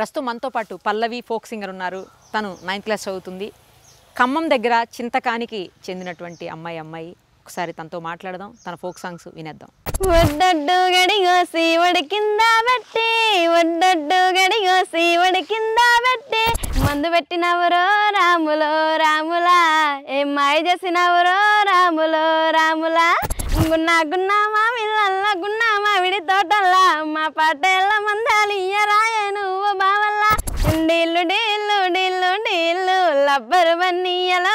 ప్రస్తుతం మనతో పాటు పల్లవి ఫోక్ సింగర్ ఉన్నారు తను నైన్త్ క్లాస్ చదువుతుంది ఖమ్మం దగ్గర చింతకానికి చెందినటువంటి అమ్మాయి అమ్మాయి ఒకసారి తనతో మాట్లాడదాం తన ఫోక్ సాంగ్స్ వినేద్దాం ఒడ్డడ్డు గడిగోసి కింద పెట్టి ఒడ్డడ్డు గడిగోసి కింద పెట్టి మందు పెట్టినవరో రాములో రాములా ఏ మాయ చేసినవరో రాములో రాములా గున్నా గున్నా మామిళ్ళల్లా గున్నా మావిడి తోటల్లా మా పాట ఎల్ల మందాలి ఇయ్యరా డేలు డేలు డేలు డేలు లబ్బరు బన్నీయలో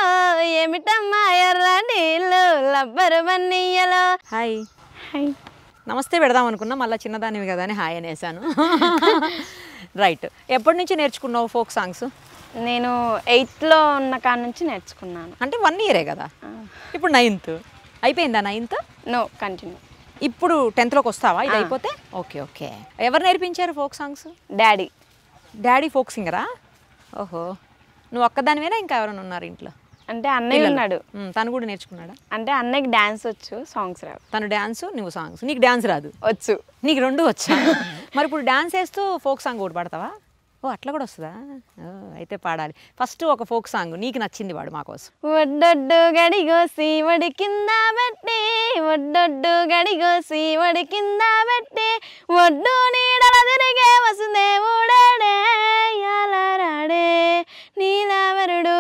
ఏమిటమ్మా ఎర్ర డేలు లబ్బరు బన్నీయలో హాయ్ హాయ్ నమస్తే పెడదాం అనుకున్నా మళ్ళీ చిన్నదానివి కదా అని హాయ్ అనేసాను రైట్ ఎప్పటి నుంచి నేర్చుకున్నావు ఫోక్ సాంగ్స్ నేను ఎయిత్లో ఉన్న కాడ నుంచి నేర్చుకున్నాను అంటే వన్ ఇయరే కదా ఇప్పుడు నైన్త్ అయిపోయిందా నైన్త్ నో కంటిన్యూ ఇప్పుడు టెన్త్లోకి వస్తావా ఇది అయిపోతే ఓకే ఓకే ఎవరు నేర్పించారు folk songs daddy daddy folk సింగరా ఓహో నువ్వు ఒక్కదానివేనా ఇంకా ఎవరైనా ఉన్నారు ఇంట్లో అంటే అన్నయ్య ఉన్నాడు తను కూడా నేర్చుకున్నాడు అంటే అన్నయ్యకి డాన్స్ వచ్చు సాంగ్స్ రావు తను డాన్స్ నువ్వు సాంగ్స్ నీకు డాన్స్ రాదు వచ్చు నీకు రెండు వచ్చా మరి ఇప్పుడు డాన్స్ వేస్తూ ఫోక్ సాంగ్ కూడా పాడతావా ఓ అట్లా కూడా వస్తుందా అయితే పాడాలి ఫస్ట్ ఒక ఫోక్ సాంగ్ నీకు నచ్చింది వాడు మాకోసం ఒడ్డొడ్డు గడిగోసి వడి కింద పెట్టి ఒడ్డొడ్డు గడిగోసి వడి కింద పెట్టి ఒడ్డు నీడల తిరిగే వసుదే ఊడడే నీలావరుడు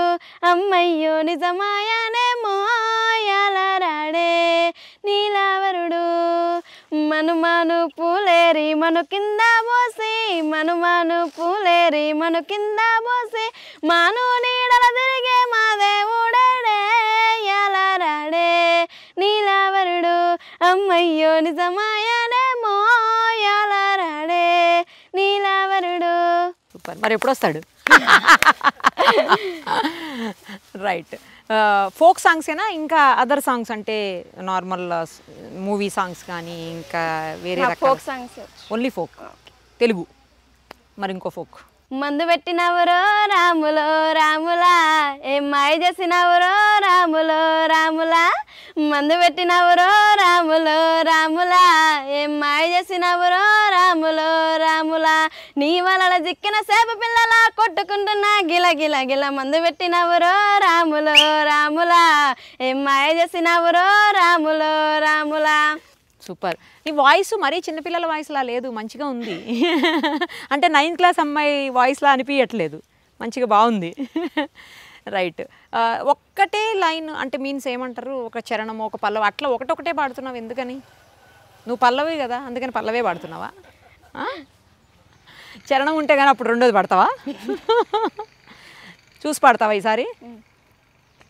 అమ్మయ్యో నిజమాయానే మోయాలారాడే నీలావరుడు మనుమాను పూలేరి మను కింద మను మను పూలేరి మను కింద పోసి మను నీడల తిరిగే మా దేవుడడే ఎలారాడే నీలావరుడు అమ్మయ్యో నిజమాయనేమో ఎలారాడే నీలావరుడు సూపర్ మరి ఎప్పుడు వస్తాడు రైట్ ఫోక్ సాంగ్సేనా ఇంకా అదర్ సాంగ్స్ అంటే నార్మల్ మూవీ సాంగ్స్ కానీ ఇంకా వేరే folk songs only folk Telugu మరి ఇంకో ఫోక్ మందు పెట్టినవరో రాములో రాములా ఏ మాయ చేసినవరో రాములో రాములా మందు పెట్టినవరో రాములో రాములా ఏ మాయ చేసినవరో రాములో రాములా నీ వలల చిక్కిన సేప పిల్లల కొట్టుకుంటున్నా గిల గిల గిల మందు పెట్టినవరో రాములో రాములా ఏ మాయ చేసినవరో రాములో రాములా సూపర్ నీ వాయిస్ మరీ చిన్నపిల్లల వాయిస్లా లేదు మంచిగా ఉంది అంటే నైన్త్ క్లాస్ అమ్మాయి వాయిస్లా అనిపించట్లేదు మంచిగా బాగుంది రైట్ ఒక్కటే లైన్ అంటే మీన్స్ ఏమంటారు ఒక చరణము ఒక పల్లవ అట్లా ఒకటొకటే పాడుతున్నావు ఎందుకని నువ్వు పల్లవి కదా అందుకని పల్లవే పాడుతున్నావా చరణం ఉంటే కానీ అప్పుడు రెండోది పడతావా చూసి పాడతావా ఈసారి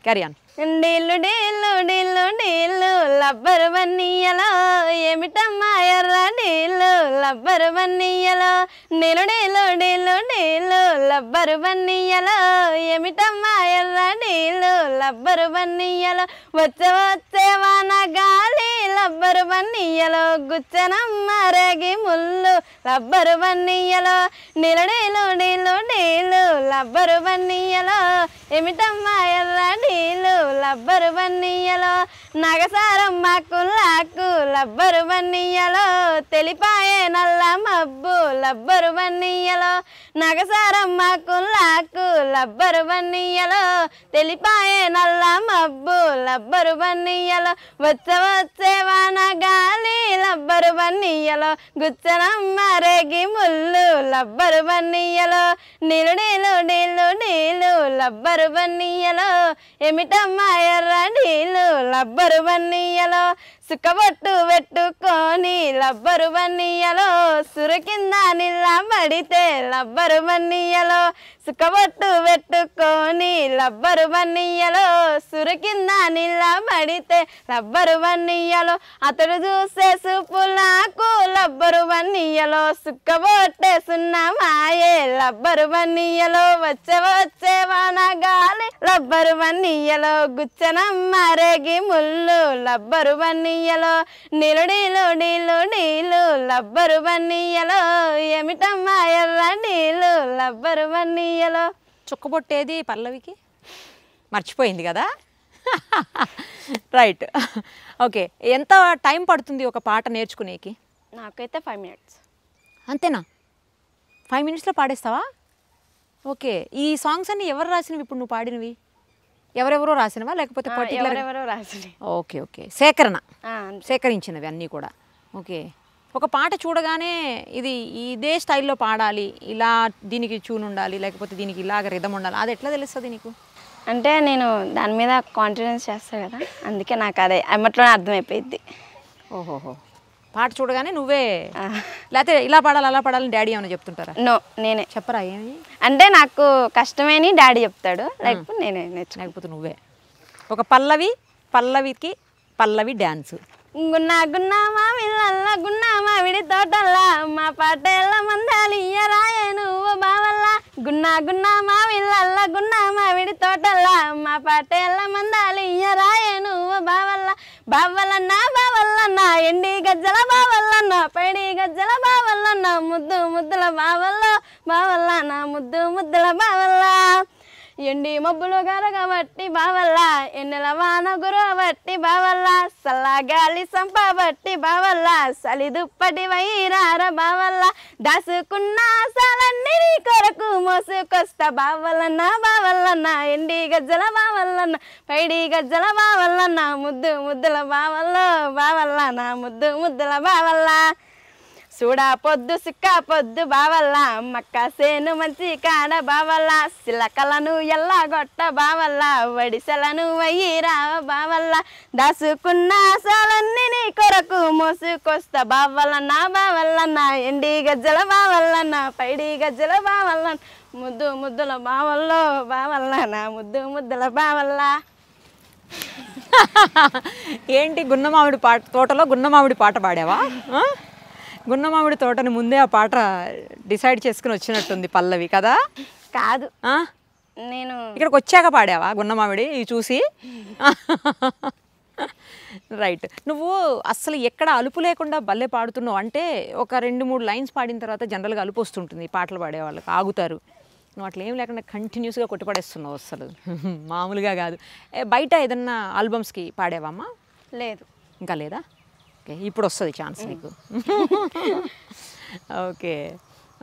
క్యారీ ఆన్ డీలు డీలు డీలు డీలు లబ్బరు బన్నీయలో ఏమిటమ్మా ఎర్ర డీలు లబ్బరు బన్నీయలో డీలు డీలు డీలు డీలు లబ్బరు బన్నీయలో ఏమిటమ్మా ఎర్ర డీలు లబ్బరు బన్నీయలో వచ్చే వచ్చే వాన గాలి లబ్బరు బన్నీయలో గుచ్చనమ్మ రేగి ముళ్ళు లబ్బరు బన్నీయలో డీలు డీలు డీలు డీలు లబ్బరు బన్నీయలో ఏమిటమ్మా ఎర్ర డీలు లబ్బరు బన్నీయలో నగసారమ్మ కుల్లాకు లబ్బరు బన్నీయలో తెలిపాయే నల్ల మబ్బు లబ్బరు బన్నీయలో నగసారమ్మకు లాక్కు లబ్బరు బన్నీయలో తెలిపాయే నల్ల మబ్బు లబ్బరు బన్నీయలో వచ్చ వచ్చే వాన గాలి లబ్బరు బన్నీయలో గుచ్చనమ్మ రేగి ముళ్ళు లబ్బరు బన్నీయలో నీళ్ళు నీళ్ళు లబ్బరు బన్నీయలో ఏమిటమ్మా ఎర్ర నీళ్ళు లబ్బరు బన్నీయలో సుఖబొట్టు పెట్టుకొని లబ్బరు బన్నీయలో సురకింద నీళ్ళ పడితే లబ్బరు బన్నీయలో సుఖబొట్టు పెట్టుకొని లబ్బరు బన్నీయలో సురకింద నీళ్ళ పడితే లబ్బరు బన్నీయలో అతడు చూసే నాకు లబ్బరు బన్నీయలో సుక్కబొట్టే సున్నమాయే లబ్బరు బన్నీయలో వచ్చే వచ్చేవా గాలి లబ్బరు వన్నీయలో గుచ్చన మరగి ముళ్ళు లబ్బరు వన్నీయలో నీలు నీళ్ళు నీళ్ళు లబ్బరు వన్నీయలో ఏమిటమ్మా నీళ్ళు లబ్బరు వన్నీయలో చుక్కబొట్టేది పల్లవికి మర్చిపోయింది కదా రైట్ ఓకే ఎంత టైం పడుతుంది ఒక పాట నేర్చుకునేకి నాకైతే ఫైవ్ మినిట్స్ అంతేనా ఫైవ్ మినిట్స్లో పాడేస్తావా ఓకే ఈ సాంగ్స్ అన్ని ఎవరు రాసినవి ఇప్పుడు నువ్వు పాడినవి ఎవరెవరో రాసినవా లేకపోతే ఎవరెవరో రాసినవి ఓకే ఓకే సేకరణ సేకరించినవి అన్నీ కూడా ఓకే ఒక పాట చూడగానే ఇది ఇదే స్టైల్లో పాడాలి ఇలా దీనికి చూన్ ఉండాలి లేకపోతే దీనికి ఇలాగ రిధం ఉండాలి అది ఎట్లా తెలుస్తుంది నీకు అంటే నేను దాని మీద కాన్ఫిడెన్స్ చేస్తాను కదా అందుకే నాకు అదే అమ్మట్లోనే అర్థమైపోయింది ఓహోహో పాట చూడగానే నువ్వే లేకపోతే ఇలా పాడాలి అలా పాడాలని డాడీ ఏమైనా చెప్తుంటారా నో నేనే చెప్పరా ఏమి అంటే నాకు కష్టమేని డాడీ చెప్తాడు లేకపోతే నేనే నేర్చుకోకపోతే నువ్వే ఒక పల్లవి పల్లవికి పల్లవి డ్యాన్స్ గున్నా గున్నా మా విళ్ళల్లా గున్నా మా విడి తోటల్లా మా పాటేళ్ళ మందాలి ఇయ్యరాయే నువ్వు బావల్ల గున్నా గున్నా మా విల్లల్ల గున్నా మా విడి తోటల్ల మా పాటెల్ల మందాలి ఇయ్యరాయే నువ్వు బావల్ల బావలన్న బావల్లన్న ఎండి గజ్జల బావల్లన్న పైడి గజ్జల బావల్లన్న ముద్దు ముద్దుల బావల్లో బావల్ల నా ముద్దు ముద్దుల బావల్లా ఎండి మబ్బులు కరగబట్టి బావల్ల ఎన్నెల వాన గురవట్టి బావల్ల సల్లగాలి సంపబట్టి బావల్ల సలి దుప్పటి వైరార బావల్ల దాసుకున్న సాలన్నీ కొరకు మోసుకొస్తా బావలన్న బావల్లన్న ఎండి గజ్జల బావల్లన్న పైడి గజ్జల బావల్లన్న ముద్దు ముద్దుల బావల్లో బావల్ల నా ముద్దు ముద్దుల బావల్లా సూడా పొద్దు సిక్క పొద్దు బావల్లా మక్క సేను మంచి కాడ బావల్లా సిలకలను ఎల్లా గొట్ట బావల్లా వడిసెలను రావ బావల్లా దాసుకున్న సాలన్నీ నీ కొరకు మోసుకొస్తా బావల్లన్న బావల్లన్న ఎండి గజ్జల బావల్లన్న పైడి గజ్జల బావల్లన్న ముద్దు ముద్దుల బావల్లో నా ముద్దు ముద్దుల బావల్లా ఏంటి గున్నమామిడి పాట తోటలో గున్నమామిడి పాట పాడావా గున్నమామిడి తోటని ముందే ఆ పాట డిసైడ్ చేసుకుని వచ్చినట్టుంది పల్లవి కదా కాదు నేను ఇక్కడికి వచ్చాక పాడావా గున్నమామిడి ఇవి చూసి రైట్ నువ్వు అసలు ఎక్కడ అలుపు లేకుండా భలే పాడుతున్నావు అంటే ఒక రెండు మూడు లైన్స్ పాడిన తర్వాత జనరల్గా అలుపు వస్తుంటుంది పాటలు పాడే వాళ్ళకి ఆగుతారు నువ్వు అట్లా ఏం లేకుండా కంటిన్యూస్గా కొట్టిపడేస్తున్నావు అసలు మామూలుగా కాదు బయట ఏదన్నా ఆల్బమ్స్కి పాడేవామ్మా లేదు ఇంకా లేదా ఓకే ఇప్పుడు వస్తుంది ఛాన్స్ నీకు ఓకే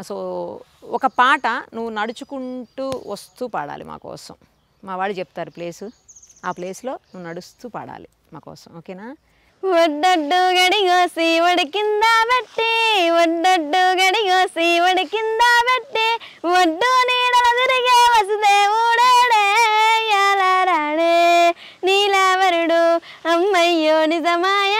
సో ఒక పాట నువ్వు నడుచుకుంటూ వస్తూ పాడాలి మా కోసం మా వాడు చెప్తారు ప్లేసు ఆ ప్లేస్లో నువ్వు నడుస్తూ పాడాలి మా కోసం ఓకేనా ఒడ్డొడ్డు గడిగో ఒడి కింద పెట్టి ఒడ్డొడ్డు గడిగో ఒడి కింద పెట్టి ఒడ్డు నీడల తిరిగే వసుదేవుడే యాలారాడే నీలావరుడు అమ్మయ్యో నిజమాయ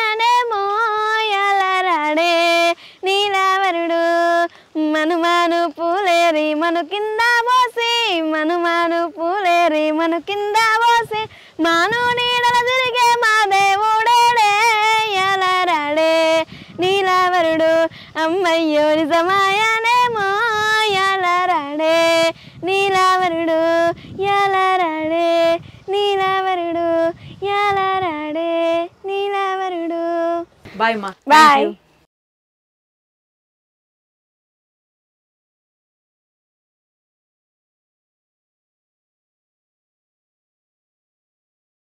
పూలేరి రీమను కింద పోసి మను మను పూలేరి రీమను కింద పోసి మాను నీడల తిరిగే మా దేవుడే ఎలరడే నీలవరుడు అమ్మయ్యో నిజమాయనేమో ఎలరాడే నీలవరుడు ఎలరాడే నీలవరుడు ఎలరాడే నీలవరుడు బాయ్ మా బాయ్